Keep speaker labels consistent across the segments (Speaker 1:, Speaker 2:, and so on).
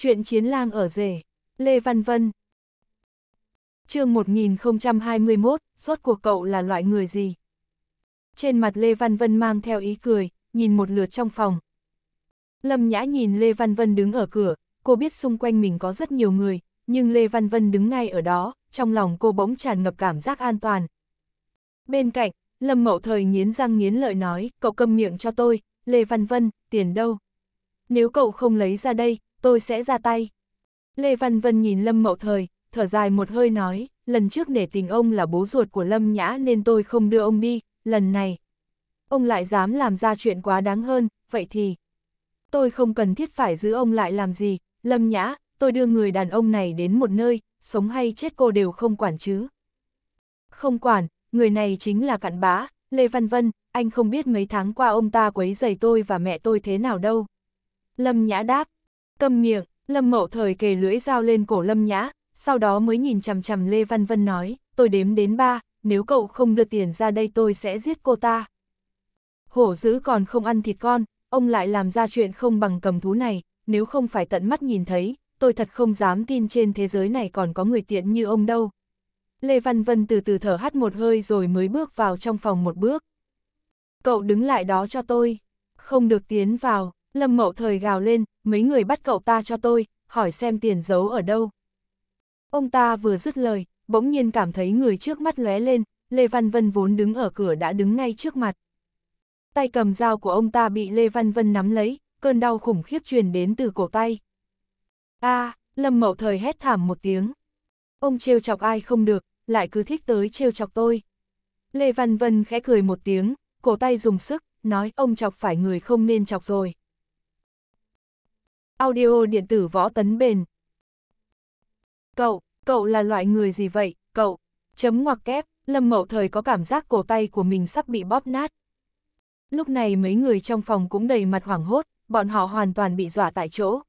Speaker 1: Chuyện chiến lang ở rể, Lê Văn Vân. chương 1021, rốt cuộc cậu là loại người gì? Trên mặt Lê Văn Vân mang theo ý cười, nhìn một lượt trong phòng. Lâm Nhã nhìn Lê Văn Vân đứng ở cửa, cô biết xung quanh mình có rất nhiều người, nhưng Lê Văn Vân đứng ngay ở đó, trong lòng cô bỗng tràn ngập cảm giác an toàn. Bên cạnh, Lâm Mậu Thời nghiến răng nghiến lợi nói, cậu câm miệng cho tôi, Lê Văn Vân, tiền đâu? Nếu cậu không lấy ra đây, tôi sẽ ra tay. Lê Văn Vân nhìn Lâm Mậu Thời, thở dài một hơi nói, lần trước nể tình ông là bố ruột của Lâm Nhã nên tôi không đưa ông đi, lần này. Ông lại dám làm ra chuyện quá đáng hơn, vậy thì... Tôi không cần thiết phải giữ ông lại làm gì, Lâm Nhã, tôi đưa người đàn ông này đến một nơi, sống hay chết cô đều không quản chứ. Không quản, người này chính là cặn bã, Lê Văn Vân, anh không biết mấy tháng qua ông ta quấy giày tôi và mẹ tôi thế nào đâu. Lâm Nhã đáp, Câm miệng, Lâm Mậu Thời kề lưỡi dao lên cổ Lâm Nhã, sau đó mới nhìn chằm chằm Lê Văn Vân nói, tôi đếm đến ba, nếu cậu không đưa tiền ra đây tôi sẽ giết cô ta. Hổ dữ còn không ăn thịt con, ông lại làm ra chuyện không bằng cầm thú này, nếu không phải tận mắt nhìn thấy, tôi thật không dám tin trên thế giới này còn có người tiện như ông đâu. Lê Văn Vân từ từ thở hắt một hơi rồi mới bước vào trong phòng một bước. Cậu đứng lại đó cho tôi. Không được tiến vào, Lâm Mậu Thời gào lên, mấy người bắt cậu ta cho tôi, hỏi xem tiền giấu ở đâu. Ông ta vừa dứt lời, bỗng nhiên cảm thấy người trước mắt lóe lên, Lê Văn Vân vốn đứng ở cửa đã đứng ngay trước mặt. Tay cầm dao của ông ta bị Lê Văn Vân nắm lấy, cơn đau khủng khiếp truyền đến từ cổ tay. A, à, Lâm Mậu Thời hét thảm một tiếng. Ông trêu chọc ai không được, lại cứ thích tới trêu chọc tôi. Lê Văn Vân khẽ cười một tiếng, cổ tay dùng sức, nói ông chọc phải người không nên chọc rồi. Audio điện tử võ tấn bền. Cậu, cậu là loại người gì vậy, cậu? Chấm ngoặc kép, Lâm Mậu Thời có cảm giác cổ tay của mình sắp bị bóp nát. Lúc này mấy người trong phòng cũng đầy mặt hoảng hốt, bọn họ hoàn toàn bị dọa tại chỗ.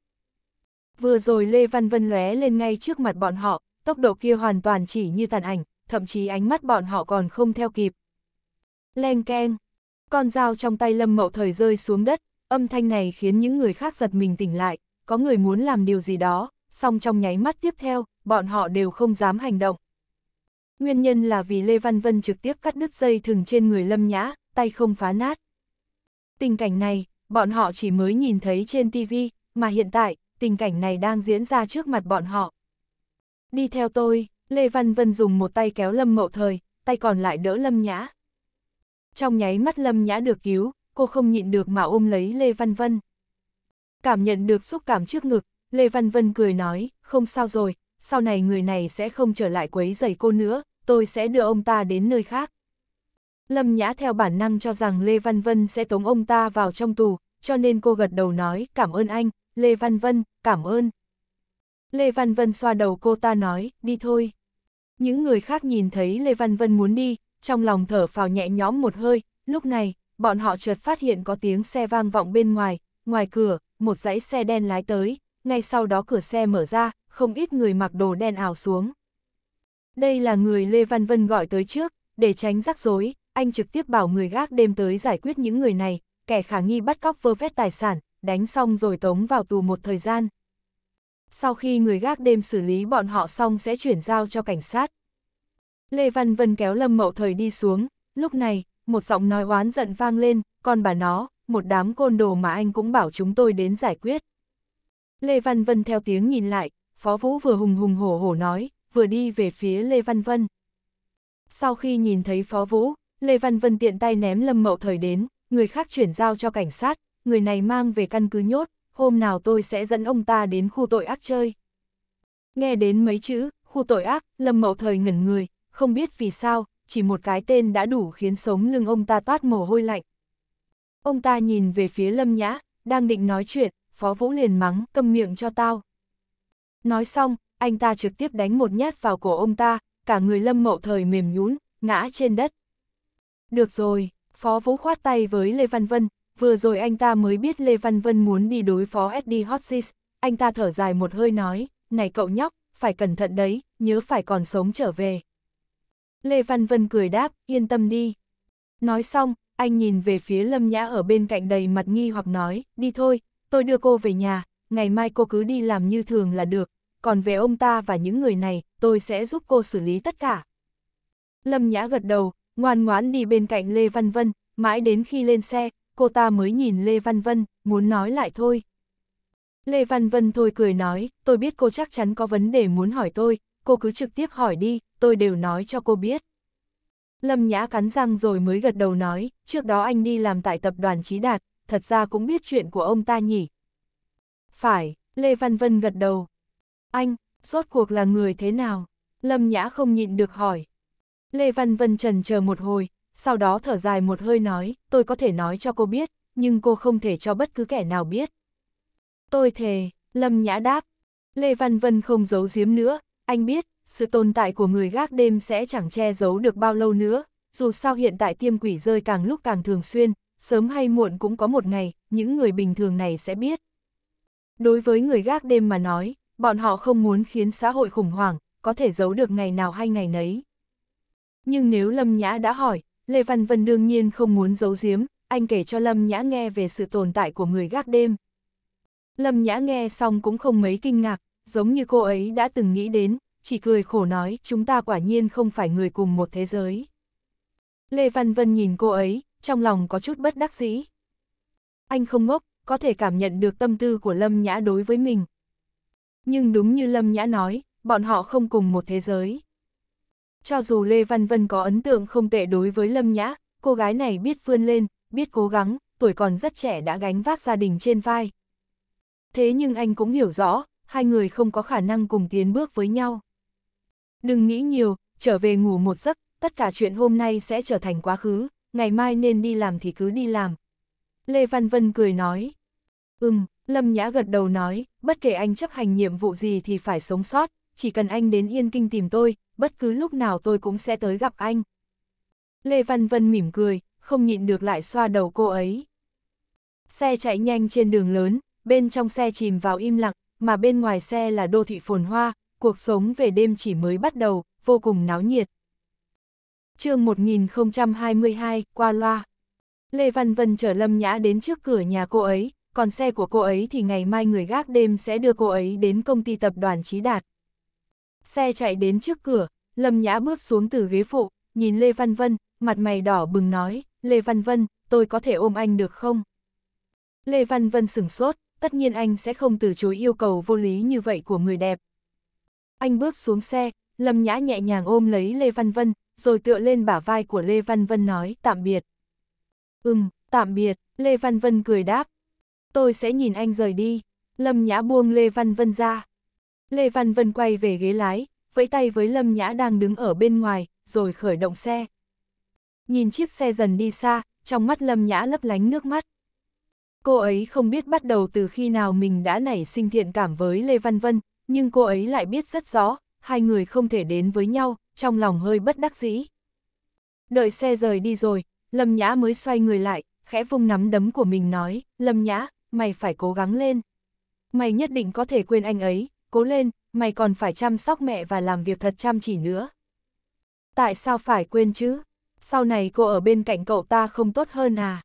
Speaker 1: Vừa rồi Lê Văn Vân lóe lên ngay trước mặt bọn họ, tốc độ kia hoàn toàn chỉ như tàn ảnh, thậm chí ánh mắt bọn họ còn không theo kịp. Leng keng, con dao trong tay Lâm Mậu Thời rơi xuống đất, Âm thanh này khiến những người khác giật mình tỉnh lại, có người muốn làm điều gì đó, song trong nháy mắt tiếp theo, bọn họ đều không dám hành động. Nguyên nhân là vì Lê Văn Vân trực tiếp cắt đứt dây thừng trên người Lâm Nhã, tay không phá nát. Tình cảnh này, bọn họ chỉ mới nhìn thấy trên TV, mà hiện tại, tình cảnh này đang diễn ra trước mặt bọn họ. Đi theo tôi, Lê Văn Vân dùng một tay kéo Lâm Mậu Thời, tay còn lại đỡ Lâm Nhã. Trong nháy mắt Lâm Nhã được cứu, cô không nhịn được mà ôm lấy Lê Văn Vân. Cảm nhận được xúc cảm trước ngực, Lê Văn Vân cười nói, không sao rồi, sau này người này sẽ không trở lại quấy rầy cô nữa, tôi sẽ đưa ông ta đến nơi khác. Lâm Nhã theo bản năng cho rằng Lê Văn Vân sẽ tống ông ta vào trong tù, cho nên cô gật đầu nói, cảm ơn anh, Lê Văn Vân, cảm ơn. Lê Văn Vân xoa đầu cô ta nói, đi thôi. Những người khác nhìn thấy Lê Văn Vân muốn đi, trong lòng thở phào nhẹ nhõm một hơi, lúc này, bọn họ chợt phát hiện có tiếng xe vang vọng bên ngoài, ngoài cửa, một dãy xe đen lái tới, ngay sau đó cửa xe mở ra, không ít người mặc đồ đen ảo xuống. Đây là người Lê Văn Vân gọi tới trước, để tránh rắc rối, anh trực tiếp bảo người gác đêm tới giải quyết những người này, kẻ khả nghi bắt cóc vơ vét tài sản, đánh xong rồi tống vào tù một thời gian. Sau khi người gác đêm xử lý bọn họ xong sẽ chuyển giao cho cảnh sát. Lê Văn Vân kéo Lâm Mậu Thời đi xuống, lúc này, một giọng nói oán giận vang lên, còn bà nó, một đám côn đồ mà anh cũng bảo chúng tôi đến giải quyết. Lê Văn Vân theo tiếng nhìn lại, Phó Vũ vừa hùng hùng hổ hổ nói, vừa đi về phía Lê Văn Vân. Sau khi nhìn thấy Phó Vũ, Lê Văn Vân tiện tay ném Lâm Mậu Thời đến, người khác chuyển giao cho cảnh sát, người này mang về căn cứ nhốt, hôm nào tôi sẽ dẫn ông ta đến khu tội ác chơi. Nghe đến mấy chữ, khu tội ác, Lâm Mậu Thời ngẩn người, không biết vì sao, chỉ một cái tên đã đủ khiến sống lưng ông ta toát mồ hôi lạnh. Ông ta nhìn về phía Lâm Nhã, đang định nói chuyện, Phó Vũ liền mắng, câm miệng cho tao. Nói xong, anh ta trực tiếp đánh một nhát vào cổ ông ta, cả người Lâm Mậu Thời mềm nhún, ngã trên đất. Được rồi, Phó Vũ khoát tay với Lê Văn Vân, vừa rồi anh ta mới biết Lê Văn Vân muốn đi đối phó Eddie Hotsis, anh ta thở dài một hơi nói, này cậu nhóc, phải cẩn thận đấy, nhớ phải còn sống trở về. Lê Văn Vân cười đáp, yên tâm đi. Nói xong, anh nhìn về phía Lâm Nhã ở bên cạnh đầy mặt nghi hoặc nói, đi thôi, tôi đưa cô về nhà, ngày mai cô cứ đi làm như thường là được, còn về ông ta và những người này, tôi sẽ giúp cô xử lý tất cả. Lâm Nhã gật đầu, ngoan ngoãn đi bên cạnh Lê Văn Vân, mãi đến khi lên xe, cô ta mới nhìn Lê Văn Vân, muốn nói lại thôi. Lê Văn Vân thôi cười nói, tôi biết cô chắc chắn có vấn đề muốn hỏi tôi, cô cứ trực tiếp hỏi đi, tôi đều nói cho cô biết. Lâm Nhã cắn răng rồi mới gật đầu nói, trước đó anh đi làm tại tập đoàn Trí Đạt, thật ra cũng biết chuyện của ông ta nhỉ. Phải, Lê Văn Vân gật đầu. Anh, rốt cuộc là người thế nào? Lâm Nhã không nhịn được hỏi. Lê Văn Vân trần chờ một hồi, sau đó thở dài một hơi nói, tôi có thể nói cho cô biết, nhưng cô không thể cho bất cứ kẻ nào biết. Tôi thề, Lâm Nhã đáp. Lê Văn Vân không giấu giếm nữa, anh biết, sự tồn tại của người gác đêm sẽ chẳng che giấu được bao lâu nữa, dù sao hiện tại tiêm quỷ rơi càng lúc càng thường xuyên, sớm hay muộn cũng có một ngày, những người bình thường này sẽ biết. Đối với người gác đêm mà nói, bọn họ không muốn khiến xã hội khủng hoảng, có thể giấu được ngày nào hay ngày nấy. Nhưng nếu Lâm Nhã đã hỏi, Lê Văn Vân đương nhiên không muốn giấu giếm, anh kể cho Lâm Nhã nghe về sự tồn tại của người gác đêm. Lâm Nhã nghe xong cũng không mấy kinh ngạc, giống như cô ấy đã từng nghĩ đến, chỉ cười khổ nói chúng ta quả nhiên không phải người cùng một thế giới. Lê Văn Vân nhìn cô ấy, trong lòng có chút bất đắc dĩ. Anh không ngốc, có thể cảm nhận được tâm tư của Lâm Nhã đối với mình. Nhưng đúng như Lâm Nhã nói, bọn họ không cùng một thế giới. Cho dù Lê Văn Vân có ấn tượng không tệ đối với Lâm Nhã, cô gái này biết vươn lên, biết cố gắng, tuổi còn rất trẻ đã gánh vác gia đình trên vai. Thế nhưng anh cũng hiểu rõ, hai người không có khả năng cùng tiến bước với nhau. Đừng nghĩ nhiều, trở về ngủ một giấc, tất cả chuyện hôm nay sẽ trở thành quá khứ, ngày mai nên đi làm thì cứ đi làm. Lê Văn Vân cười nói. Ừm, Lâm Nhã gật đầu nói, bất kể anh chấp hành nhiệm vụ gì thì phải sống sót, chỉ cần anh đến Yên Kinh tìm tôi, bất cứ lúc nào tôi cũng sẽ tới gặp anh. Lê Văn Vân mỉm cười, không nhịn được lại xoa đầu cô ấy. Xe chạy nhanh trên đường lớn, bên trong xe chìm vào im lặng, mà bên ngoài xe là đô thị phồn hoa, cuộc sống về đêm chỉ mới bắt đầu, vô cùng náo nhiệt. chương 1022, qua loa. Lê Văn Vân chở Lâm Nhã đến trước cửa nhà cô ấy, còn xe của cô ấy thì ngày mai người gác đêm sẽ đưa cô ấy đến công ty tập đoàn Trí Đạt. Xe chạy đến trước cửa, Lâm Nhã bước xuống từ ghế phụ, nhìn Lê Văn Vân, mặt mày đỏ bừng nói, Lê Văn Vân, tôi có thể ôm anh được không? Lê Văn Vân sửng sốt, tất nhiên anh sẽ không từ chối yêu cầu vô lý như vậy của người đẹp. Anh bước xuống xe, Lâm Nhã nhẹ nhàng ôm lấy Lê Văn Vân, rồi tựa lên bả vai của Lê Văn Vân nói tạm biệt. Ừm, tạm biệt, Lê Văn Vân cười đáp. Tôi sẽ nhìn anh rời đi. Lâm Nhã buông Lê Văn Vân ra. Lê Văn Vân quay về ghế lái, vẫy tay với Lâm Nhã đang đứng ở bên ngoài, rồi khởi động xe. Nhìn chiếc xe dần đi xa, trong mắt Lâm Nhã lấp lánh nước mắt. Cô ấy không biết bắt đầu từ khi nào mình đã nảy sinh thiện cảm với Lê Văn Vân, nhưng cô ấy lại biết rất rõ, hai người không thể đến với nhau, trong lòng hơi bất đắc dĩ. Đợi xe rời đi rồi, Lâm Nhã mới xoay người lại, khẽ vung nắm đấm của mình nói, Lâm Nhã, mày phải cố gắng lên. Mày nhất định có thể quên anh ấy, cố lên, mày còn phải chăm sóc mẹ và làm việc thật chăm chỉ nữa. Tại sao phải quên chứ? Sau này cô ở bên cạnh cậu ta không tốt hơn à?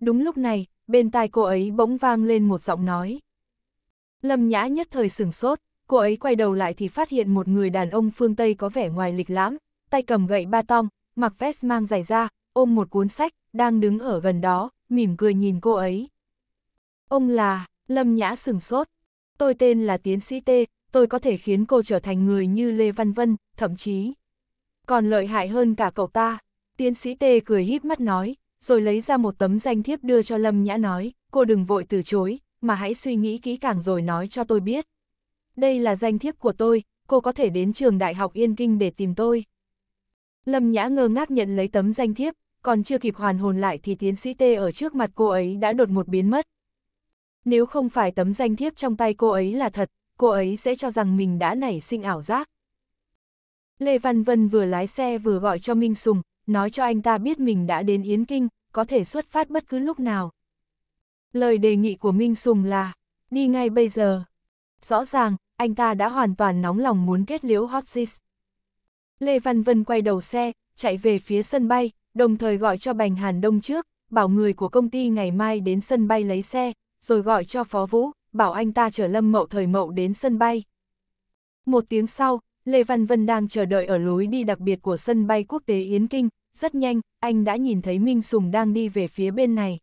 Speaker 1: Đúng lúc này, bên tai cô ấy bỗng vang lên một giọng nói. Lâm Nhã nhất thời sửng sốt, cô ấy quay đầu lại thì phát hiện một người đàn ông phương Tây có vẻ ngoài lịch lãm, tay cầm gậy ba tong, mặc vest mang giày da, ôm một cuốn sách, đang đứng ở gần đó, mỉm cười nhìn cô ấy. Ông là, Lâm Nhã sửng sốt, tôi tên là Tiến sĩ T, tôi có thể khiến cô trở thành người như Lê Văn Vân, thậm chí còn lợi hại hơn cả cậu ta. Tiến sĩ T cười híp mắt nói, rồi lấy ra một tấm danh thiếp đưa cho Lâm Nhã nói, cô đừng vội từ chối, mà hãy suy nghĩ kỹ càng rồi nói cho tôi biết. Đây là danh thiếp của tôi, cô có thể đến trường Đại học Yên Kinh để tìm tôi. Lâm Nhã ngơ ngác nhận lấy tấm danh thiếp, còn chưa kịp hoàn hồn lại thì tiến sĩ Tê ở trước mặt cô ấy đã đột một biến mất. Nếu không phải tấm danh thiếp trong tay cô ấy là thật, cô ấy sẽ cho rằng mình đã nảy sinh ảo giác. Lê Văn Vân vừa lái xe vừa gọi cho Minh Sùng, nói cho anh ta biết mình đã đến Yến Kinh, có thể xuất phát bất cứ lúc nào. Lời đề nghị của Minh Sùng là, đi ngay bây giờ. Rõ ràng, anh ta đã hoàn toàn nóng lòng muốn kết liễu Hotsis. Lê Văn Vân quay đầu xe, chạy về phía sân bay, đồng thời gọi cho Bành Hàn Đông trước, bảo người của công ty ngày mai đến sân bay lấy xe, rồi gọi cho Phó Vũ, bảo anh ta chở Lâm Mậu Thời Mậu đến sân bay. Một tiếng sau, Lê Văn Vân đang chờ đợi ở lối đi đặc biệt của sân bay quốc tế Yến Kinh, rất nhanh, anh đã nhìn thấy Minh Sùng đang đi về phía bên này.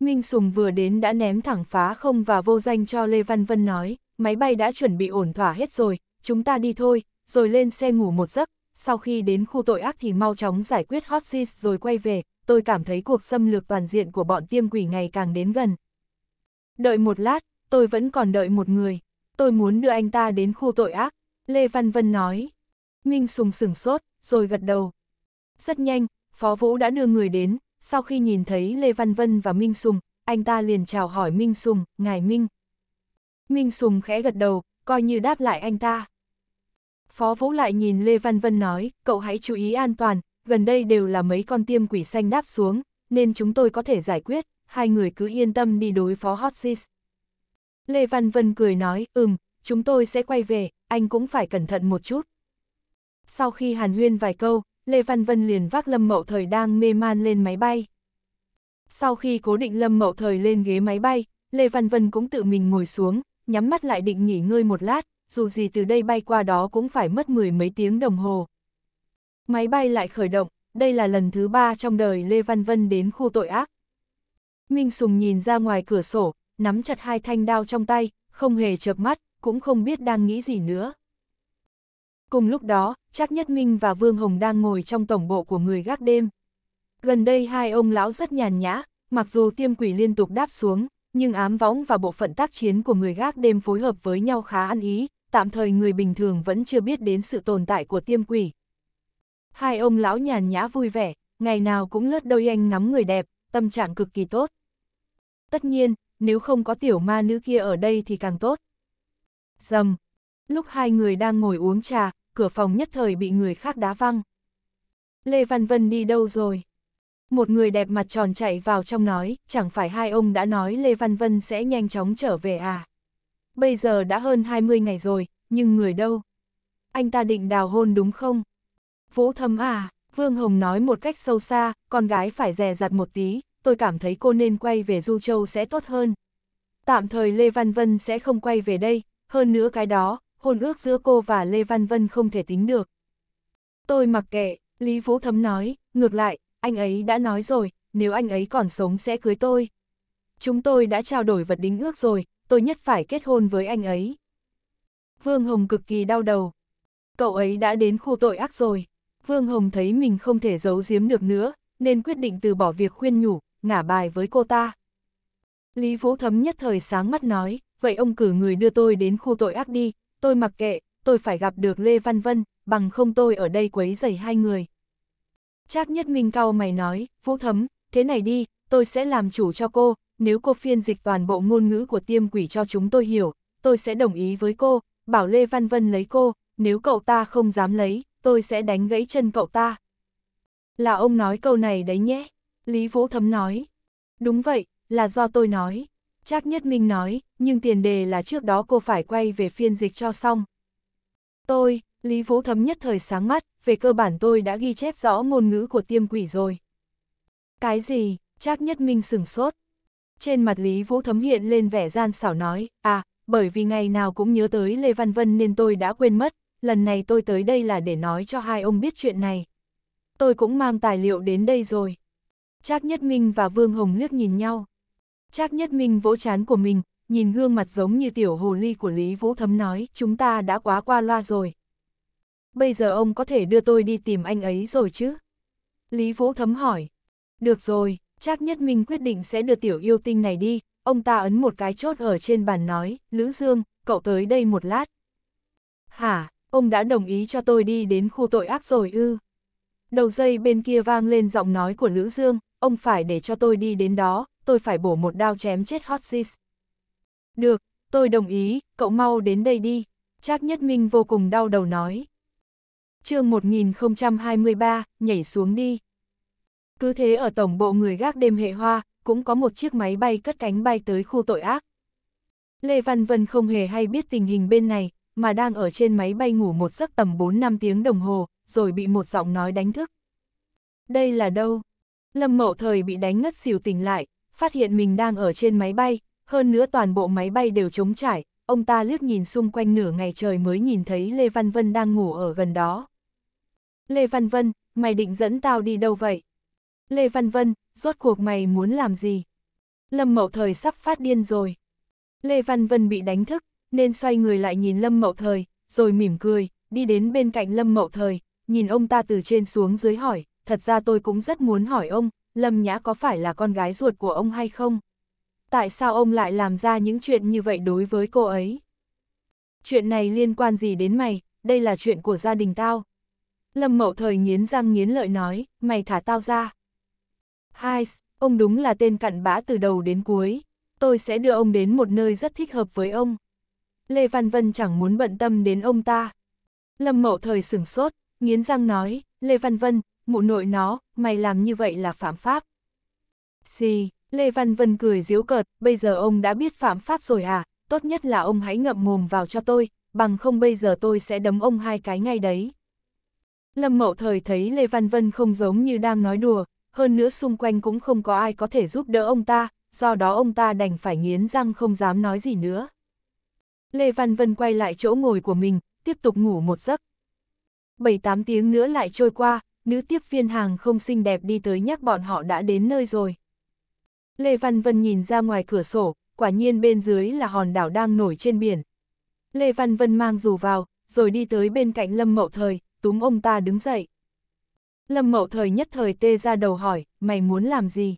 Speaker 1: Minh Sùng vừa đến đã ném thẳng phá không và vô danh cho Lê Văn Vân nói, máy bay đã chuẩn bị ổn thỏa hết rồi, chúng ta đi thôi, rồi lên xe ngủ một giấc, sau khi đến khu tội ác thì mau chóng giải quyết hot seas rồi quay về, tôi cảm thấy cuộc xâm lược toàn diện của bọn tiêm quỷ ngày càng đến gần. Đợi một lát, tôi vẫn còn đợi một người, tôi muốn đưa anh ta đến khu tội ác, Lê Văn Vân nói. Minh Sùng sửng sốt, rồi gật đầu, rất nhanh, Phó Vũ đã đưa người đến, sau khi nhìn thấy Lê Văn Vân và Minh Sùng, anh ta liền chào hỏi Minh Sùng, ngài Minh. Minh Sùng khẽ gật đầu, coi như đáp lại anh ta. Phó Vũ lại nhìn Lê Văn Vân nói, cậu hãy chú ý an toàn, gần đây đều là mấy con tiêm quỷ xanh đáp xuống, nên chúng tôi có thể giải quyết, hai người cứ yên tâm đi đối phó Hot Sis. Lê Văn Vân cười nói, ừm, chúng tôi sẽ quay về, anh cũng phải cẩn thận một chút. Sau khi hàn huyên vài câu, Lê Văn Vân liền vác Lâm Mậu Thời đang mê man lên máy bay. Sau khi cố định Lâm Mậu Thời lên ghế máy bay, Lê Văn Vân cũng tự mình ngồi xuống, nhắm mắt lại định nghỉ ngơi một lát, dù gì từ đây bay qua đó cũng phải mất mười mấy tiếng đồng hồ. Máy bay lại khởi động, đây là lần thứ ba trong đời Lê Văn Vân đến khu tội ác. Minh Sùng nhìn ra ngoài cửa sổ, nắm chặt hai thanh đao trong tay, không hề chợp mắt, cũng không biết đang nghĩ gì nữa. Cùng lúc đó, Trác Nhất Minh và Vương Hồng đang ngồi trong tổng bộ của người gác đêm. Gần đây hai ông lão rất nhàn nhã, mặc dù tiêm quỷ liên tục đáp xuống, nhưng ám võng và bộ phận tác chiến của người gác đêm phối hợp với nhau khá ăn ý, tạm thời người bình thường vẫn chưa biết đến sự tồn tại của tiêm quỷ. Hai ông lão nhàn nhã vui vẻ, ngày nào cũng lướt đôi anh ngắm người đẹp, tâm trạng cực kỳ tốt. Tất nhiên, nếu không có tiểu ma nữ kia ở đây thì càng tốt. Dầm, Lúc hai người đang ngồi uống trà, cửa phòng nhất thời bị người khác đá văng. Lê Văn Vân đi đâu rồi? Một người đẹp mặt tròn chạy vào trong nói, chẳng phải hai ông đã nói Lê Văn Vân sẽ nhanh chóng trở về à? Bây giờ đã hơn 20 ngày rồi, nhưng người đâu? Anh ta định đào hôn đúng không? Vũ thâm à, Vương Hồng nói một cách sâu xa, con gái phải rè dặt một tí, tôi cảm thấy cô nên quay về Du Châu sẽ tốt hơn. Tạm thời Lê Văn Vân sẽ không quay về đây, hơn nữa cái đó, hôn ước giữa cô và Lê Văn Vân không thể tính được. Tôi mặc kệ, Lý Vũ Thấm nói, ngược lại, anh ấy đã nói rồi, nếu anh ấy còn sống sẽ cưới tôi. Chúng tôi đã trao đổi vật đính ước rồi, tôi nhất phải kết hôn với anh ấy. Vương Hồng cực kỳ đau đầu. Cậu ấy đã đến khu tội ác rồi. Vương Hồng thấy mình không thể giấu giếm được nữa, nên quyết định từ bỏ việc khuyên nhủ, ngả bài với cô ta. Lý Vũ Thấm nhất thời sáng mắt nói, vậy ông cử người đưa tôi đến khu tội ác đi, tôi mặc kệ, tôi phải gặp được Lê Văn Vân, bằng không tôi ở đây quấy rầy hai người. Trác Nhất Minh cao mày nói, Vũ Thấm, thế này đi, tôi sẽ làm chủ cho cô, nếu cô phiên dịch toàn bộ ngôn ngữ của tiêm quỷ cho chúng tôi hiểu, tôi sẽ đồng ý với cô, bảo Lê Văn Vân lấy cô, nếu cậu ta không dám lấy, tôi sẽ đánh gãy chân cậu ta. Là ông nói câu này đấy nhé, Lý Vũ Thấm nói. Đúng vậy, là do tôi nói. Trác Nhất Minh nói, nhưng tiền đề là trước đó cô phải quay về phiên dịch cho xong. Tôi, Lý Vũ Thấm nhất thời sáng mắt, về cơ bản tôi đã ghi chép rõ ngôn ngữ của tiêm quỷ rồi. Cái gì? Trác Nhất Minh sửng sốt. Trên mặt Lý Vũ Thấm hiện lên vẻ gian xảo nói, à, bởi vì ngày nào cũng nhớ tới Lê Văn Vân nên tôi đã quên mất, lần này tôi tới đây là để nói cho hai ông biết chuyện này. Tôi cũng mang tài liệu đến đây rồi. Trác Nhất Minh và Vương Hồng liếc nhìn nhau. Trác Nhất Minh vỗ chán của mình, nhìn gương mặt giống như tiểu hồ ly của Lý Vũ Thấm nói, chúng ta đã quá qua loa rồi. Bây giờ ông có thể đưa tôi đi tìm anh ấy rồi chứ? Lý Vũ Thấm hỏi. Được rồi, Trác Nhất Minh quyết định sẽ đưa tiểu yêu tinh này đi, ông ta ấn một cái chốt ở trên bàn nói, Lữ Dương, cậu tới đây một lát. Hả, ông đã đồng ý cho tôi đi đến khu tội ác rồi ư? Đầu dây bên kia vang lên giọng nói của Lữ Dương, ông phải để cho tôi đi đến đó, tôi phải bổ một đao chém chết hot Được, tôi đồng ý, cậu mau đến đây đi, Trác Nhất Minh vô cùng đau đầu nói. chương 1023, nhảy xuống đi. Cứ thế ở tổng bộ người gác đêm hệ hoa, cũng có một chiếc máy bay cất cánh bay tới khu tội ác. Lê Văn Vân không hề hay biết tình hình bên này, mà đang ở trên máy bay ngủ một giấc tầm 4-5 tiếng đồng hồ, rồi bị một giọng nói đánh thức. Đây là đâu? Lâm Mậu Thời bị đánh ngất xỉu tỉnh lại, phát hiện mình đang ở trên máy bay, hơn nữa toàn bộ máy bay đều trống trải, ông ta liếc nhìn xung quanh nửa ngày trời mới nhìn thấy Lê Văn Vân đang ngủ ở gần đó. Lê Văn Vân, mày định dẫn tao đi đâu vậy? Lê Văn Vân, rốt cuộc mày muốn làm gì? Lâm Mậu Thời sắp phát điên rồi. Lê Văn Vân bị đánh thức, nên xoay người lại nhìn Lâm Mậu Thời, rồi mỉm cười, đi đến bên cạnh Lâm Mậu Thời, nhìn ông ta từ trên xuống dưới hỏi, thật ra tôi cũng rất muốn hỏi ông, Lâm Nhã có phải là con gái ruột của ông hay không? Tại sao ông lại làm ra những chuyện như vậy đối với cô ấy? Chuyện này liên quan gì đến mày, đây là chuyện của gia đình tao. Lâm Mậu Thời nghiến răng nghiến lợi nói, mày thả tao ra. Hai, ông đúng là tên cặn bã từ đầu đến cuối. Tôi sẽ đưa ông đến một nơi rất thích hợp với ông. Lê Văn Vân chẳng muốn bận tâm đến ông ta. Lâm Mậu Thời sửng sốt, nghiến răng nói, Lê Văn Vân, mụ nội nó, mày làm như vậy là phạm pháp. Xì, Lê Văn Vân cười diếu cợt, bây giờ ông đã biết phạm pháp rồi à, tốt nhất là ông hãy ngậm mồm vào cho tôi, bằng không bây giờ tôi sẽ đấm ông hai cái ngay đấy. Lâm Mậu Thời thấy Lê Văn Vân không giống như đang nói đùa, hơn nữa xung quanh cũng không có ai có thể giúp đỡ ông ta, do đó ông ta đành phải nghiến răng không dám nói gì nữa. Lê Văn Vân quay lại chỗ ngồi của mình, tiếp tục ngủ một giấc. 7-8 tiếng nữa lại trôi qua, nữ tiếp viên hàng không xinh đẹp đi tới nhắc bọn họ đã đến nơi rồi. Lê Văn Vân nhìn ra ngoài cửa sổ, quả nhiên bên dưới là hòn đảo đang nổi trên biển. Lê Văn Vân mang dù vào, rồi đi tới bên cạnh Lâm Mậu Thời, túm ông ta đứng dậy. Lâm Mậu Thời nhất thời tê ra đầu hỏi, mày muốn làm gì?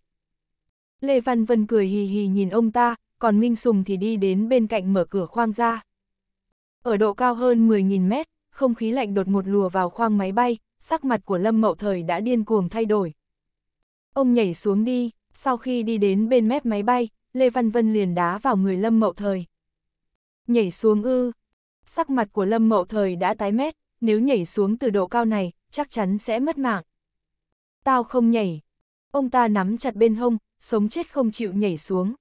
Speaker 1: Lê Văn Vân cười hì hì nhìn ông ta, còn Minh Sùng thì đi đến bên cạnh mở cửa khoang ra. Ở độ cao hơn 10.000 mét, không khí lạnh đột ngột lùa vào khoang máy bay, sắc mặt của Lâm Mậu Thời đã điên cuồng thay đổi. Ông nhảy xuống đi, sau khi đi đến bên mép máy bay, Lê Văn Vân liền đá vào người Lâm Mậu Thời. Nhảy xuống ư, sắc mặt của Lâm Mậu Thời đã tái mét, nếu nhảy xuống từ độ cao này, chắc chắn sẽ mất mạng. Tao không nhảy. Ông ta nắm chặt bên hông, sống chết không chịu nhảy xuống.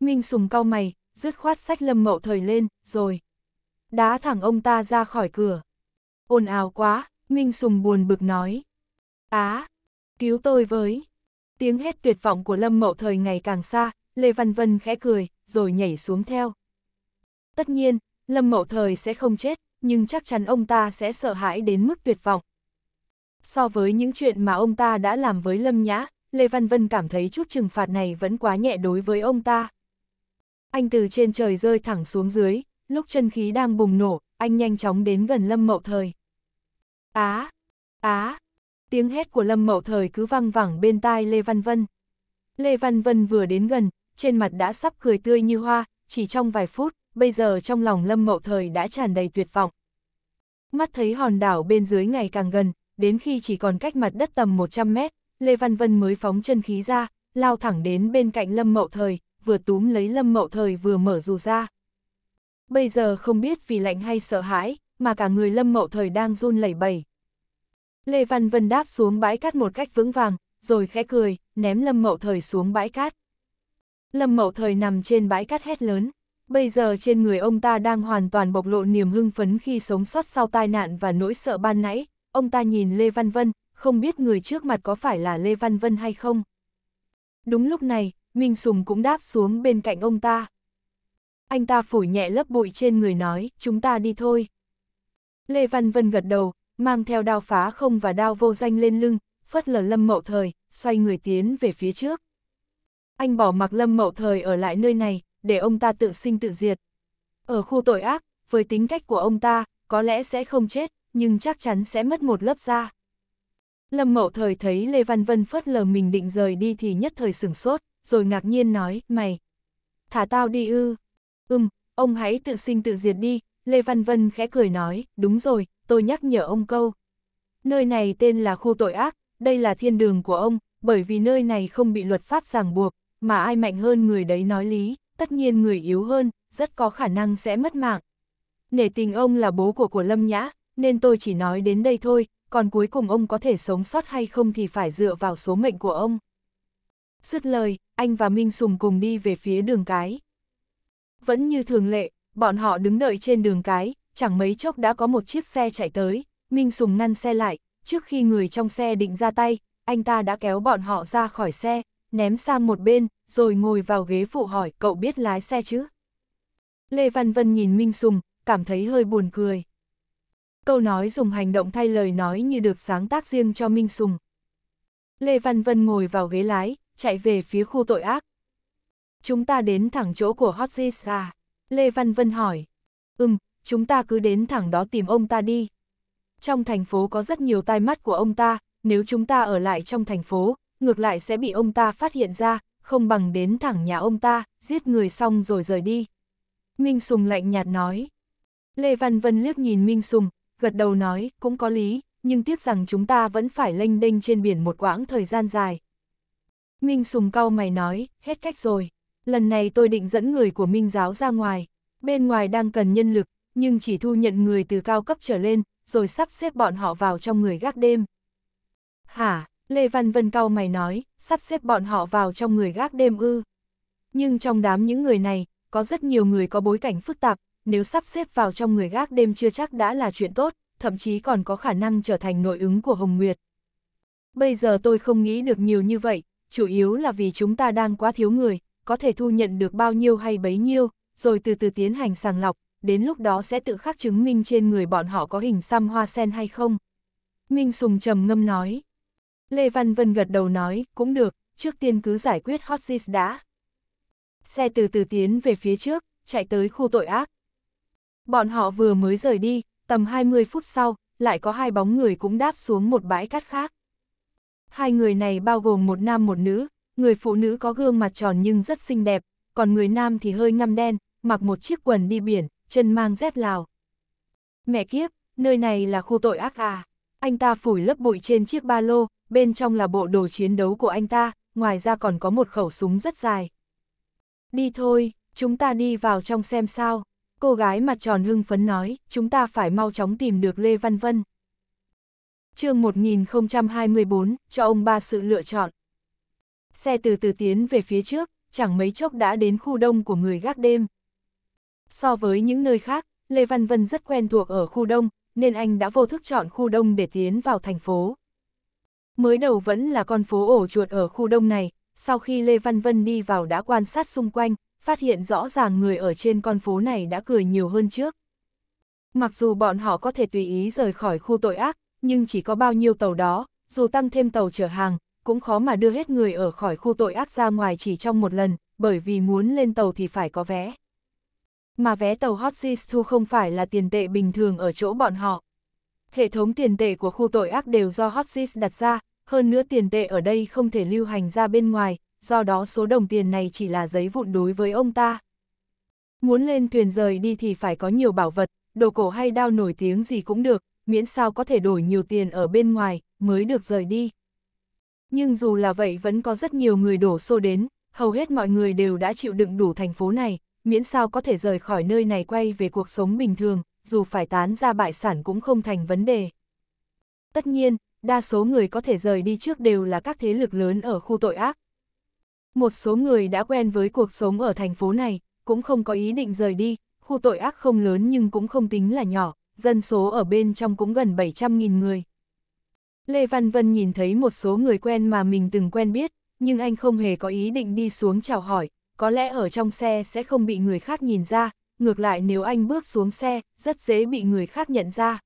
Speaker 1: Minh Sùng cau mày, dứt khoát sách Lâm Mậu Thời lên, rồi. Đá thẳng ông ta ra khỏi cửa. Ồn ào quá, Minh Sùng buồn bực nói. Á, cứu tôi với. Tiếng hét tuyệt vọng của Lâm Mậu thời ngày càng xa, Lê Văn Vân khẽ cười, rồi nhảy xuống theo. Tất nhiên, Lâm Mậu thời sẽ không chết, nhưng chắc chắn ông ta sẽ sợ hãi đến mức tuyệt vọng. So với những chuyện mà ông ta đã làm với Lâm Nhã, Lê Văn Vân cảm thấy chút trừng phạt này vẫn quá nhẹ đối với ông ta. Anh từ trên trời rơi thẳng xuống dưới, lúc chân khí đang bùng nổ, anh nhanh chóng đến gần Lâm Mậu Thời. Á, á, tiếng hét của Lâm Mậu Thời cứ văng vẳng bên tai Lê Văn Vân. Lê Văn Vân vừa đến gần, trên mặt đã sắp cười tươi như hoa, chỉ trong vài phút, bây giờ trong lòng Lâm Mậu Thời đã tràn đầy tuyệt vọng. Mắt thấy hòn đảo bên dưới ngày càng gần, đến khi chỉ còn cách mặt đất tầm 100 mét, Lê Văn Vân mới phóng chân khí ra, lao thẳng đến bên cạnh Lâm Mậu Thời, vừa túm lấy Lâm Mậu Thời vừa mở dù ra. Bây giờ không biết vì lạnh hay sợ hãi, mà cả người lâm mậu thời đang run lẩy bẩy. Lê Văn Vân đáp xuống bãi cát một cách vững vàng, rồi khẽ cười, ném lâm mậu thời xuống bãi cát. Lâm mậu thời nằm trên bãi cát hét lớn, bây giờ trên người ông ta đang hoàn toàn bộc lộ niềm hưng phấn khi sống sót sau tai nạn và nỗi sợ ban nãy, ông ta nhìn Lê Văn Vân, không biết người trước mặt có phải là Lê Văn Vân hay không. Đúng lúc này, Minh Sùng cũng đáp xuống bên cạnh ông ta. Anh ta phủi nhẹ lớp bụi trên người nói, chúng ta đi thôi. Lê Văn Vân gật đầu, mang theo đao phá không và đao vô danh lên lưng, phất lờ lâm mậu thời, xoay người tiến về phía trước. Anh bỏ mặc lâm mậu thời ở lại nơi này, để ông ta tự sinh tự diệt. Ở khu tội ác, với tính cách của ông ta, có lẽ sẽ không chết, nhưng chắc chắn sẽ mất một lớp da. Lâm mậu thời thấy Lê Văn Vân phất lờ mình định rời đi thì nhất thời sửng sốt, rồi ngạc nhiên nói, mày, thả tao đi ư. Ừm, ông hãy tự sinh tự diệt đi, Lê Văn Vân khẽ cười nói, đúng rồi, tôi nhắc nhở ông câu. Nơi này tên là khu tội ác, đây là thiên đường của ông, bởi vì nơi này không bị luật pháp ràng buộc, mà ai mạnh hơn người đấy nói lý, tất nhiên người yếu hơn, rất có khả năng sẽ mất mạng. Nể tình ông là bố của của Lâm Nhã, nên tôi chỉ nói đến đây thôi, còn cuối cùng ông có thể sống sót hay không thì phải dựa vào số mệnh của ông. Sứt lời, anh và Minh Sùng cùng đi về phía đường cái. Vẫn như thường lệ, bọn họ đứng đợi trên đường cái, chẳng mấy chốc đã có một chiếc xe chạy tới, Minh Sùng ngăn xe lại, trước khi người trong xe định ra tay, anh ta đã kéo bọn họ ra khỏi xe, ném sang một bên, rồi ngồi vào ghế phụ hỏi cậu biết lái xe chứ? Lê Văn Vân nhìn Minh Sùng, cảm thấy hơi buồn cười. Câu nói dùng hành động thay lời nói như được sáng tác riêng cho Minh Sùng. Lê Văn Vân ngồi vào ghế lái, chạy về phía khu tội ác. Chúng ta đến thẳng chỗ của Hot Sis à? Lê Văn Vân hỏi. Ừm, chúng ta cứ đến thẳng đó tìm ông ta đi. Trong thành phố có rất nhiều tai mắt của ông ta, nếu chúng ta ở lại trong thành phố, ngược lại sẽ bị ông ta phát hiện ra, không bằng đến thẳng nhà ông ta, giết người xong rồi rời đi. Minh Sùng lạnh nhạt nói. Lê Văn Vân liếc nhìn Minh Sùng, gật đầu nói, cũng có lý, nhưng tiếc rằng chúng ta vẫn phải lênh đênh trên biển một quãng thời gian dài. Minh Sùng cau mày nói, hết cách rồi. Lần này tôi định dẫn người của Minh giáo ra ngoài, bên ngoài đang cần nhân lực, nhưng chỉ thu nhận người từ cao cấp trở lên, rồi sắp xếp bọn họ vào trong người gác đêm. Hả, Lê Văn Vân cao mày nói, sắp xếp bọn họ vào trong người gác đêm ư. Nhưng trong đám những người này, có rất nhiều người có bối cảnh phức tạp, nếu sắp xếp vào trong người gác đêm chưa chắc đã là chuyện tốt, thậm chí còn có khả năng trở thành nội ứng của Hồng Nguyệt. Bây giờ tôi không nghĩ được nhiều như vậy, chủ yếu là vì chúng ta đang quá thiếu người, có thể thu nhận được bao nhiêu hay bấy nhiêu, rồi từ từ tiến hành sàng lọc, đến lúc đó sẽ tự khắc chứng minh trên người bọn họ có hình xăm hoa sen hay không. Minh Sùng trầm ngâm nói. Lê Văn Vân gật đầu nói, cũng được, trước tiên cứ giải quyết hot seat đã. Xe từ từ tiến về phía trước, chạy tới khu tội ác. Bọn họ vừa mới rời đi, tầm 20 phút sau, lại có hai bóng người cũng đáp xuống một bãi cát khác. Hai người này bao gồm một nam một nữ, Người phụ nữ có gương mặt tròn nhưng rất xinh đẹp, còn người nam thì hơi ngăm đen, mặc một chiếc quần đi biển, chân mang dép lào. Mẹ kiếp, nơi này là khu tội ác à. Anh ta phủi lớp bụi trên chiếc ba lô, bên trong là bộ đồ chiến đấu của anh ta, ngoài ra còn có một khẩu súng rất dài. Đi thôi, chúng ta đi vào trong xem sao. Cô gái mặt tròn hưng phấn nói, chúng ta phải mau chóng tìm được Lê Văn Vân. chương 1024, cho ông ba sự lựa chọn. Xe từ từ tiến về phía trước, chẳng mấy chốc đã đến khu đông của người gác đêm. So với những nơi khác, Lê Văn Vân rất quen thuộc ở khu đông, nên anh đã vô thức chọn khu đông để tiến vào thành phố. Mới đầu vẫn là con phố ổ chuột ở khu đông này, sau khi Lê Văn Vân đi vào đã quan sát xung quanh, phát hiện rõ ràng người ở trên con phố này đã cười nhiều hơn trước. Mặc dù bọn họ có thể tùy ý rời khỏi khu tội ác, nhưng chỉ có bao nhiêu tàu đó, dù tăng thêm tàu chở hàng, cũng khó mà đưa hết người ở khỏi khu tội ác ra ngoài chỉ trong một lần, bởi vì muốn lên tàu thì phải có vé. Mà vé tàu Hot Seas thu không phải là tiền tệ bình thường ở chỗ bọn họ. Hệ thống tiền tệ của khu tội ác đều do Hot Seas đặt ra, hơn nữa tiền tệ ở đây không thể lưu hành ra bên ngoài, do đó số đồng tiền này chỉ là giấy vụn đối với ông ta. Muốn lên thuyền rời đi thì phải có nhiều bảo vật, đồ cổ hay đao nổi tiếng gì cũng được, miễn sao có thể đổi nhiều tiền ở bên ngoài, mới được rời đi. Nhưng dù là vậy vẫn có rất nhiều người đổ xô đến, hầu hết mọi người đều đã chịu đựng đủ thành phố này, miễn sao có thể rời khỏi nơi này quay về cuộc sống bình thường, dù phải tán ra bại sản cũng không thành vấn đề. Tất nhiên, đa số người có thể rời đi trước đều là các thế lực lớn ở khu tội ác. Một số người đã quen với cuộc sống ở thành phố này, cũng không có ý định rời đi, khu tội ác không lớn nhưng cũng không tính là nhỏ, dân số ở bên trong cũng gần 700.000 người. Lê Văn Vân nhìn thấy một số người quen mà mình từng quen biết, nhưng anh không hề có ý định đi xuống chào hỏi, có lẽ ở trong xe sẽ không bị người khác nhìn ra, ngược lại nếu anh bước xuống xe, rất dễ bị người khác nhận ra.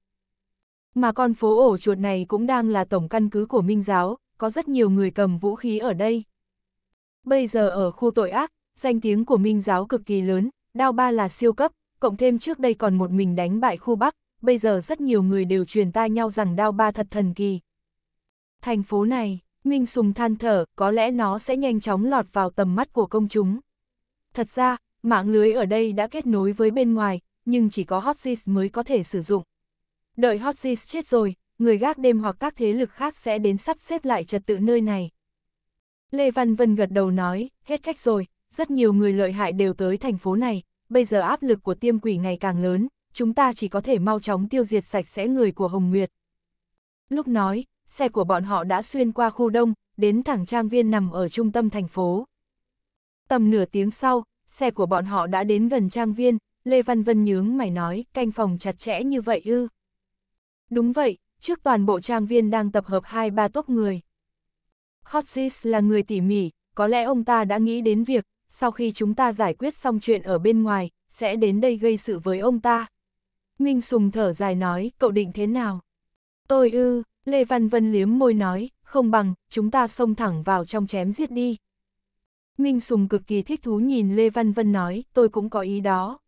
Speaker 1: Mà con phố ổ chuột này cũng đang là tổng căn cứ của Minh Giáo, có rất nhiều người cầm vũ khí ở đây. Bây giờ ở khu tội ác, danh tiếng của Minh Giáo cực kỳ lớn, đao ba là siêu cấp, cộng thêm trước đây còn một mình đánh bại khu Bắc, bây giờ rất nhiều người đều truyền tai nhau rằng đao ba thật thần kỳ, Thành phố này, Minh Sùng than thở, có lẽ nó sẽ nhanh chóng lọt vào tầm mắt của công chúng. Thật ra, mạng lưới ở đây đã kết nối với bên ngoài, nhưng chỉ có Hotseat mới có thể sử dụng. Đợi Hotseat chết rồi, người gác đêm hoặc các thế lực khác sẽ đến sắp xếp lại trật tự nơi này. Lê Văn Vân gật đầu nói, hết cách rồi, rất nhiều người lợi hại đều tới thành phố này, bây giờ áp lực của tiêm quỷ ngày càng lớn, chúng ta chỉ có thể mau chóng tiêu diệt sạch sẽ người của Hồng Nguyệt. Lúc nói, xe của bọn họ đã xuyên qua khu đông, đến thẳng trang viên nằm ở trung tâm thành phố. Tầm nửa tiếng sau, xe của bọn họ đã đến gần trang viên, Lê Văn Vân nhướng mày nói, canh phòng chặt chẽ như vậy ư. Đúng vậy, trước toàn bộ trang viên đang tập hợp hai ba tốt người. Hotsis là người tỉ mỉ, có lẽ ông ta đã nghĩ đến việc, sau khi chúng ta giải quyết xong chuyện ở bên ngoài, sẽ đến đây gây sự với ông ta. Minh Sùng thở dài nói, cậu định thế nào? Tôi ư, Lê Văn Vân liếm môi nói, không bằng, chúng ta xông thẳng vào trong chém giết đi. Minh Sùng cực kỳ thích thú nhìn Lê Văn Vân nói, tôi cũng có ý đó.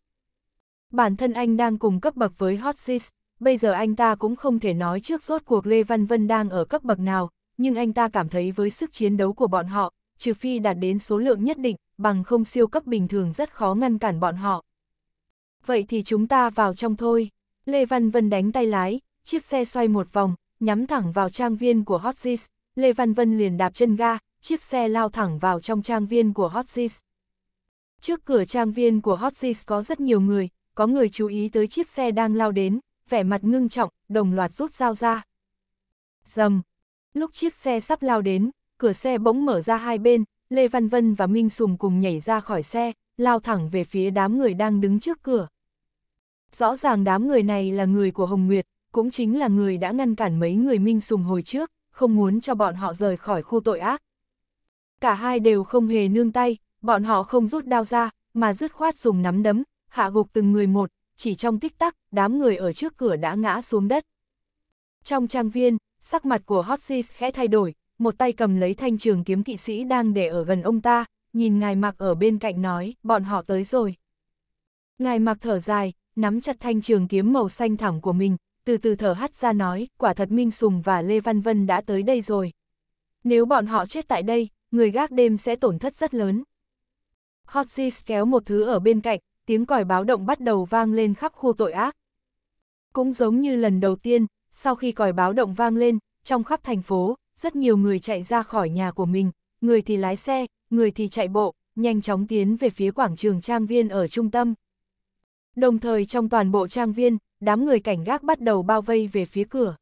Speaker 1: Bản thân anh đang cùng cấp bậc với Hot Sis, bây giờ anh ta cũng không thể nói trước rốt cuộc Lê Văn Vân đang ở cấp bậc nào, nhưng anh ta cảm thấy với sức chiến đấu của bọn họ, trừ phi đạt đến số lượng nhất định, bằng không siêu cấp bình thường rất khó ngăn cản bọn họ. Vậy thì chúng ta vào trong thôi. Lê Văn Vân đánh tay lái, chiếc xe xoay một vòng, nhắm thẳng vào trang viên của Hotsis, Lê Văn Vân liền đạp chân ga, chiếc xe lao thẳng vào trong trang viên của Hotsis. Trước cửa trang viên của Hotsis có rất nhiều người, có người chú ý tới chiếc xe đang lao đến, vẻ mặt ngưng trọng, đồng loạt rút dao ra. Dầm! Lúc chiếc xe sắp lao đến, cửa xe bỗng mở ra hai bên, Lê Văn Vân và Minh Sùng cùng nhảy ra khỏi xe, lao thẳng về phía đám người đang đứng trước cửa. Rõ ràng đám người này là người của Hồng Nguyệt, cũng chính là người đã ngăn cản mấy người minh sùng hồi trước, không muốn cho bọn họ rời khỏi khu tội ác. Cả hai đều không hề nương tay, bọn họ không rút đao ra, mà dứt khoát dùng nắm đấm, hạ gục từng người một, chỉ trong tích tắc, đám người ở trước cửa đã ngã xuống đất. Trong trang viên, sắc mặt của Hotsis khẽ thay đổi, một tay cầm lấy thanh trường kiếm kỵ sĩ đang để ở gần ông ta, nhìn ngài mặc ở bên cạnh nói, bọn họ tới rồi. Ngài mặc thở dài, nắm chặt thanh trường kiếm màu xanh thẳng của mình, từ từ thở hắt ra nói, quả thật Minh Sùng và Lê Văn Vân đã tới đây rồi. Nếu bọn họ chết tại đây, người gác đêm sẽ tổn thất rất lớn. Hotzis kéo một thứ ở bên cạnh, tiếng còi báo động bắt đầu vang lên khắp khu tội ác. Cũng giống như lần đầu tiên, sau khi còi báo động vang lên, trong khắp thành phố, rất nhiều người chạy ra khỏi nhà của mình, người thì lái xe, người thì chạy bộ, nhanh chóng tiến về phía quảng trường trang viên ở trung tâm. Đồng thời trong toàn bộ trang viên, đám người cảnh gác bắt đầu bao vây về phía cửa.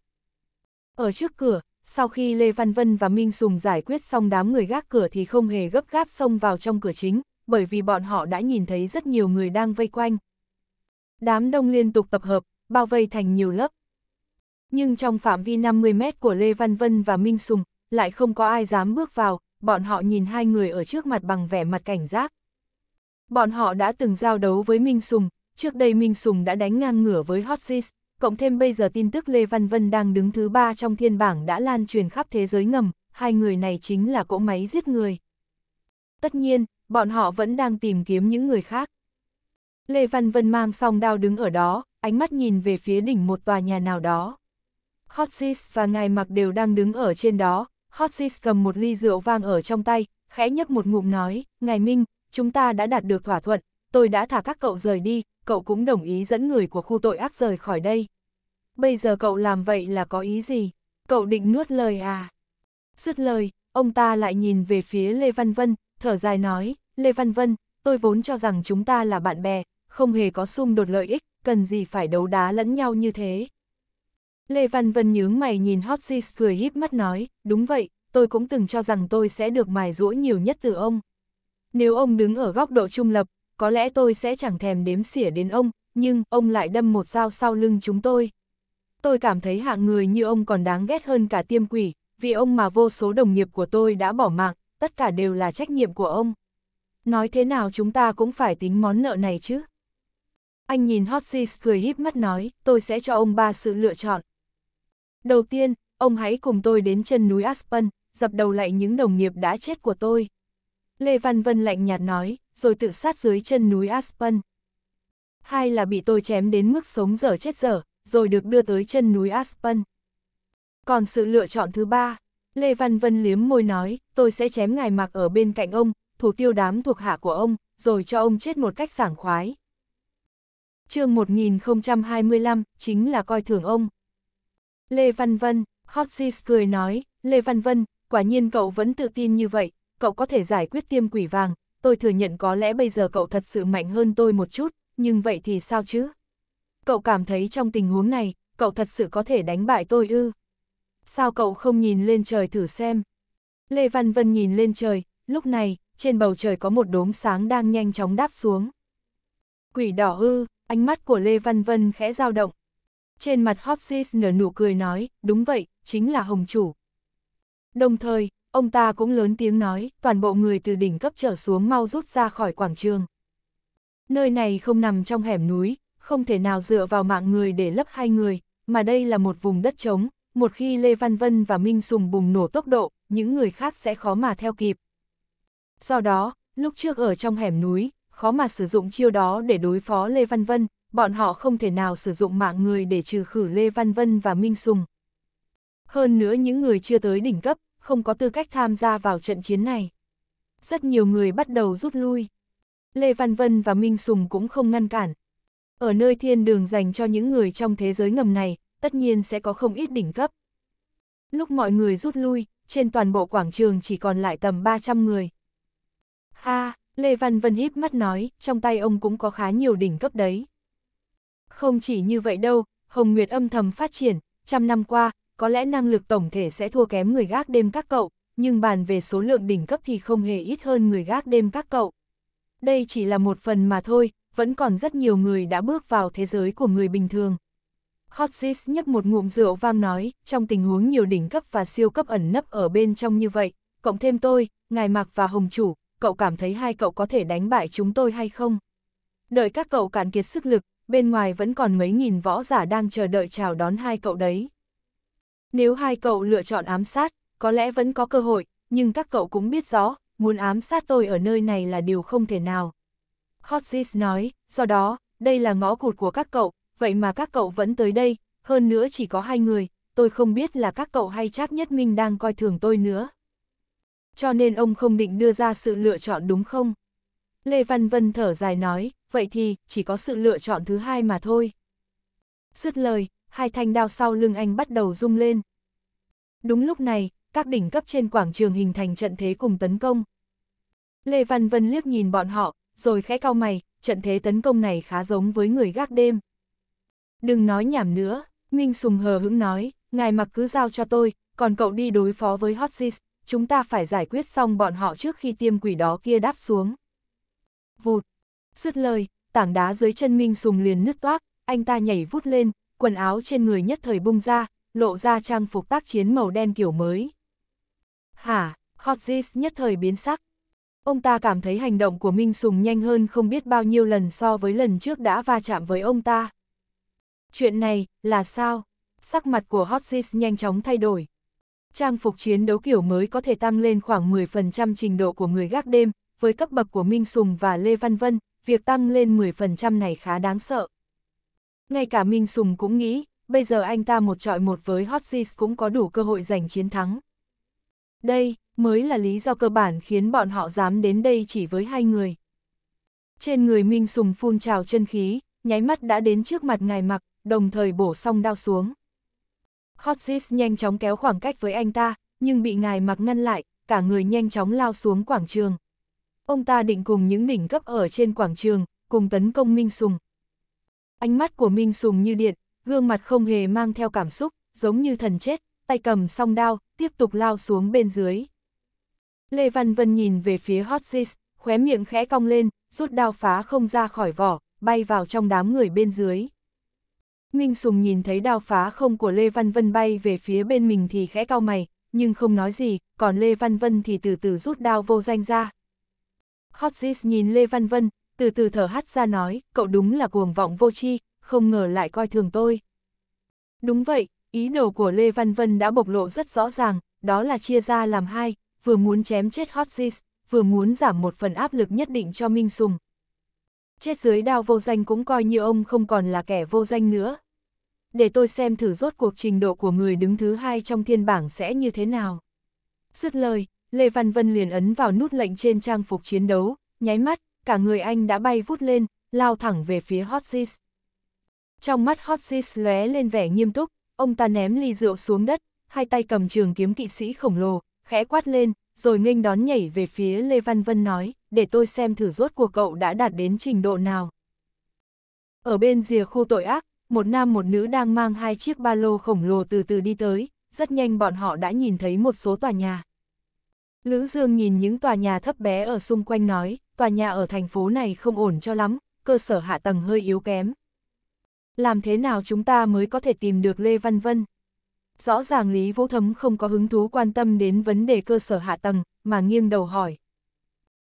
Speaker 1: Ở trước cửa, sau khi Lê Văn Vân và Minh Sùng giải quyết xong đám người gác cửa thì không hề gấp gáp xông vào trong cửa chính, bởi vì bọn họ đã nhìn thấy rất nhiều người đang vây quanh. Đám đông liên tục tập hợp, bao vây thành nhiều lớp. Nhưng trong phạm vi 50 mét của Lê Văn Vân và Minh Sùng, lại không có ai dám bước vào, bọn họ nhìn hai người ở trước mặt bằng vẻ mặt cảnh giác. Bọn họ đã từng giao đấu với Minh Sùng, trước đây Minh Sùng đã đánh ngang ngửa với Hot cộng thêm bây giờ tin tức Lê Văn Vân đang đứng thứ ba trong thiên bảng đã lan truyền khắp thế giới ngầm, hai người này chính là cỗ máy giết người. Tất nhiên, bọn họ vẫn đang tìm kiếm những người khác. Lê Văn Vân mang song đao đứng ở đó, ánh mắt nhìn về phía đỉnh một tòa nhà nào đó. Hot và Ngài Mặc đều đang đứng ở trên đó, Hot cầm một ly rượu vang ở trong tay, khẽ nhấp một ngụm nói, Ngài Minh, chúng ta đã đạt được thỏa thuận, tôi đã thả các cậu rời đi, cậu cũng đồng ý dẫn người của khu tội ác rời khỏi đây. Bây giờ cậu làm vậy là có ý gì? Cậu định nuốt lời à? Dứt lời, ông ta lại nhìn về phía Lê Văn Vân, thở dài nói, Lê Văn Vân, tôi vốn cho rằng chúng ta là bạn bè, không hề có xung đột lợi ích, cần gì phải đấu đá lẫn nhau như thế. Lê Văn Vân nhướng mày nhìn Hopsis cười híp mắt nói, đúng vậy, tôi cũng từng cho rằng tôi sẽ được mài rũa nhiều nhất từ ông. Nếu ông đứng ở góc độ trung lập, có lẽ tôi sẽ chẳng thèm đếm xỉa đến ông, nhưng ông lại đâm một dao sau lưng chúng tôi. Tôi cảm thấy hạng người như ông còn đáng ghét hơn cả tiêm quỷ, vì ông mà vô số đồng nghiệp của tôi đã bỏ mạng, tất cả đều là trách nhiệm của ông. Nói thế nào chúng ta cũng phải tính món nợ này chứ. Anh nhìn Hotsis cười híp mắt nói, tôi sẽ cho ông ba sự lựa chọn. Đầu tiên, ông hãy cùng tôi đến chân núi Aspen, dập đầu lại những đồng nghiệp đã chết của tôi. Lê Văn Vân lạnh nhạt nói, rồi tự sát dưới chân núi Aspen. Hai là bị tôi chém đến mức sống dở chết dở, rồi được đưa tới chân núi Aspen. Còn sự lựa chọn thứ ba, Lê Văn Vân liếm môi nói, tôi sẽ chém ngài mặc ở bên cạnh ông, thủ tiêu đám thuộc hạ của ông, rồi cho ông chết một cách sảng khoái. chương 1025, chính là coi thường ông. Lê Văn Vân, Hotsis cười nói, Lê Văn Vân, quả nhiên cậu vẫn tự tin như vậy, cậu có thể giải quyết tiêm quỷ vàng, tôi thừa nhận có lẽ bây giờ cậu thật sự mạnh hơn tôi một chút, nhưng vậy thì sao chứ? Cậu cảm thấy trong tình huống này, cậu thật sự có thể đánh bại tôi ư? Sao cậu không nhìn lên trời thử xem? Lê Văn Vân nhìn lên trời, lúc này, trên bầu trời có một đốm sáng đang nhanh chóng đáp xuống. Quỷ đỏ ư, ánh mắt của Lê Văn Vân khẽ dao động. Trên mặt Hopsis nở nụ cười nói, đúng vậy, chính là Hồng Chủ. Đồng thời, Ông ta cũng lớn tiếng nói, toàn bộ người từ đỉnh cấp trở xuống mau rút ra khỏi quảng trường. Nơi này không nằm trong hẻm núi, không thể nào dựa vào mạng người để lấp hai người, mà đây là một vùng đất trống, một khi Lê Văn Vân và Minh Sùng bùng nổ tốc độ, những người khác sẽ khó mà theo kịp. Do đó, lúc trước ở trong hẻm núi, khó mà sử dụng chiêu đó để đối phó Lê Văn Vân, bọn họ không thể nào sử dụng mạng người để trừ khử Lê Văn Vân và Minh Sùng. Hơn nữa những người chưa tới đỉnh cấp, không có tư cách tham gia vào trận chiến này. Rất nhiều người bắt đầu rút lui. Lê Văn Vân và Minh Sùng cũng không ngăn cản. Ở nơi thiên đường dành cho những người trong thế giới ngầm này, tất nhiên sẽ có không ít đỉnh cấp. Lúc mọi người rút lui, trên toàn bộ quảng trường chỉ còn lại tầm 300 người. ha, Lê Văn Vân híp mắt nói, trong tay ông cũng có khá nhiều đỉnh cấp đấy. Không chỉ như vậy đâu, Hồng Nguyệt âm thầm phát triển, trăm năm qua, có lẽ năng lực tổng thể sẽ thua kém người gác đêm các cậu, nhưng bàn về số lượng đỉnh cấp thì không hề ít hơn người gác đêm các cậu. Đây chỉ là một phần mà thôi, vẫn còn rất nhiều người đã bước vào thế giới của người bình thường. Hotsis nhấp một ngụm rượu vang nói, trong tình huống nhiều đỉnh cấp và siêu cấp ẩn nấp ở bên trong như vậy, cộng thêm tôi, ngài Mạc và Hồng Chủ, cậu cảm thấy hai cậu có thể đánh bại chúng tôi hay không? Đợi các cậu cạn kiệt sức lực, bên ngoài vẫn còn mấy nghìn võ giả đang chờ đợi chào đón hai cậu đấy. Nếu hai cậu lựa chọn ám sát, có lẽ vẫn có cơ hội, nhưng các cậu cũng biết rõ, muốn ám sát tôi ở nơi này là điều không thể nào. Hotzis nói, do đó, đây là ngõ cụt của các cậu, vậy mà các cậu vẫn tới đây, hơn nữa chỉ có hai người, tôi không biết là các cậu hay chắc nhất Minh đang coi thường tôi nữa. Cho nên ông không định đưa ra sự lựa chọn đúng không? Lê Văn Vân thở dài nói, vậy thì, chỉ có sự lựa chọn thứ hai mà thôi. Dứt lời, hai thanh đao sau lưng anh bắt đầu rung lên. Đúng lúc này, các đỉnh cấp trên quảng trường hình thành trận thế cùng tấn công. Lê Văn Vân liếc nhìn bọn họ, rồi khẽ cau mày, trận thế tấn công này khá giống với người gác đêm. Đừng nói nhảm nữa, Minh Sùng hờ hững nói, ngài mặc cứ giao cho tôi, còn cậu đi đối phó với Hotsis, chúng ta phải giải quyết xong bọn họ trước khi tiêm quỷ đó kia đáp xuống. Vụt, sứt lời, tảng đá dưới chân Minh Sùng liền nứt toác, anh ta nhảy vút lên, quần áo trên người nhất thời bung ra, lộ ra trang phục tác chiến màu đen kiểu mới. Hả, Hotzis nhất thời biến sắc. Ông ta cảm thấy hành động của Minh Sùng nhanh hơn không biết bao nhiêu lần so với lần trước đã va chạm với ông ta. Chuyện này, là sao? Sắc mặt của Hotzis nhanh chóng thay đổi. Trang phục chiến đấu kiểu mới có thể tăng lên khoảng 10% trình độ của người gác đêm, với cấp bậc của Minh Sùng và Lê Văn Vân, việc tăng lên 10% này khá đáng sợ. Ngay cả Minh Sùng cũng nghĩ, bây giờ anh ta một trọi một với Hot Seas cũng có đủ cơ hội giành chiến thắng. Đây, mới là lý do cơ bản khiến bọn họ dám đến đây chỉ với hai người. Trên người Minh Sùng phun trào chân khí, nháy mắt đã đến trước mặt ngài mặc, đồng thời bổ song đao xuống. Hot Seas nhanh chóng kéo khoảng cách với anh ta, nhưng bị ngài mặc ngăn lại, cả người nhanh chóng lao xuống quảng trường. Ông ta định cùng những đỉnh cấp ở trên quảng trường, cùng tấn công Minh Sùng, ánh mắt của Minh Sùng như điện, gương mặt không hề mang theo cảm xúc, giống như thần chết, tay cầm song đao, tiếp tục lao xuống bên dưới. Lê Văn Vân nhìn về phía Hot Sis, khóe miệng khẽ cong lên, rút đao phá không ra khỏi vỏ, bay vào trong đám người bên dưới. Minh Sùng nhìn thấy đao phá không của Lê Văn Vân bay về phía bên mình thì khẽ cau mày, nhưng không nói gì, còn Lê Văn Vân thì từ từ rút đao vô danh ra. Hotzis nhìn Lê Văn Vân, từ từ thở hắt ra nói, cậu đúng là cuồng vọng vô tri, không ngờ lại coi thường tôi. Đúng vậy, ý đồ của Lê Văn Vân đã bộc lộ rất rõ ràng, đó là chia ra làm hai, vừa muốn chém chết Hotsis, vừa muốn giảm một phần áp lực nhất định cho Minh Sùng. Chết dưới đao vô danh cũng coi như ông không còn là kẻ vô danh nữa. Để tôi xem thử rốt cuộc trình độ của người đứng thứ hai trong thiên bảng sẽ như thế nào. Dứt lời, Lê Văn Vân liền ấn vào nút lệnh trên trang phục chiến đấu, nháy mắt, cả người anh đã bay vút lên, lao thẳng về phía Hotsis. Trong mắt Hotsis lóe lên vẻ nghiêm túc, ông ta ném ly rượu xuống đất, hai tay cầm trường kiếm kỵ sĩ khổng lồ, khẽ quát lên, rồi nghênh đón nhảy về phía Lê Văn Vân nói, để tôi xem thử rốt của cậu đã đạt đến trình độ nào. Ở bên rìa khu tội ác, một nam một nữ đang mang hai chiếc ba lô khổng lồ từ từ đi tới, rất nhanh bọn họ đã nhìn thấy một số tòa nhà. Lữ Dương nhìn những tòa nhà thấp bé ở xung quanh nói, tòa nhà ở thành phố này không ổn cho lắm, cơ sở hạ tầng hơi yếu kém. Làm thế nào chúng ta mới có thể tìm được Lê Văn Vân? Rõ ràng Lý Vũ Thấm không có hứng thú quan tâm đến vấn đề cơ sở hạ tầng, mà nghiêng đầu hỏi.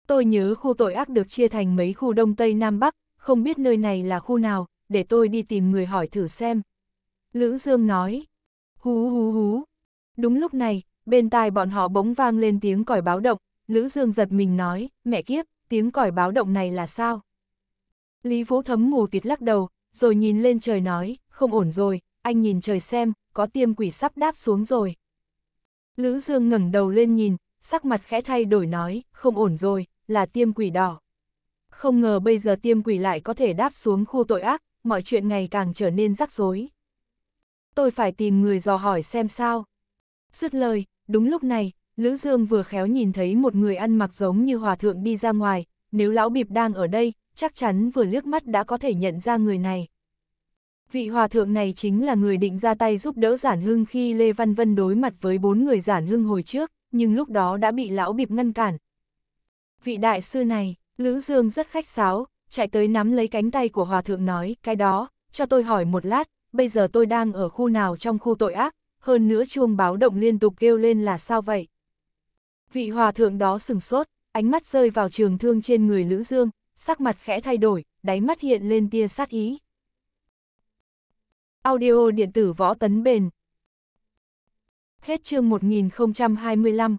Speaker 1: Tôi nhớ khu tội ác được chia thành mấy khu Đông Tây Nam Bắc, không biết nơi này là khu nào, để tôi đi tìm người hỏi thử xem. Lữ Dương nói, hú hú hú. Đúng lúc này, bên tai bọn họ bỗng vang lên tiếng còi báo động, Lữ Dương giật mình nói, mẹ kiếp, tiếng còi báo động này là sao? Lý Vũ thấm ngủ tịt lắc đầu, rồi nhìn lên trời nói, không ổn rồi, anh nhìn trời xem, có tiêm quỷ sắp đáp xuống rồi. Lữ Dương ngẩng đầu lên nhìn, sắc mặt khẽ thay đổi nói, không ổn rồi, là tiêm quỷ đỏ. Không ngờ bây giờ tiêm quỷ lại có thể đáp xuống khu tội ác, mọi chuyện ngày càng trở nên rắc rối. Tôi phải tìm người dò hỏi xem sao. Dứt lời, Đúng lúc này, Lữ Dương vừa khéo nhìn thấy một người ăn mặc giống như hòa thượng đi ra ngoài, nếu lão bịp đang ở đây, chắc chắn vừa liếc mắt đã có thể nhận ra người này. Vị hòa thượng này chính là người định ra tay giúp đỡ Giản Hưng khi Lê Văn Vân đối mặt với bốn người Giản Hưng hồi trước, nhưng lúc đó đã bị lão bịp ngăn cản. Vị đại sư này, Lữ Dương rất khách sáo, chạy tới nắm lấy cánh tay của hòa thượng nói, cái đó, cho tôi hỏi một lát, bây giờ tôi đang ở khu nào trong khu tội ác, hơn nữa chuông báo động liên tục kêu lên là sao vậy? Vị hòa thượng đó sừng sốt, ánh mắt rơi vào trường thương trên người Lữ Dương, sắc mặt khẽ thay đổi, đáy mắt hiện lên tia sát ý. Audio điện tử võ tấn bền Hết chương 1025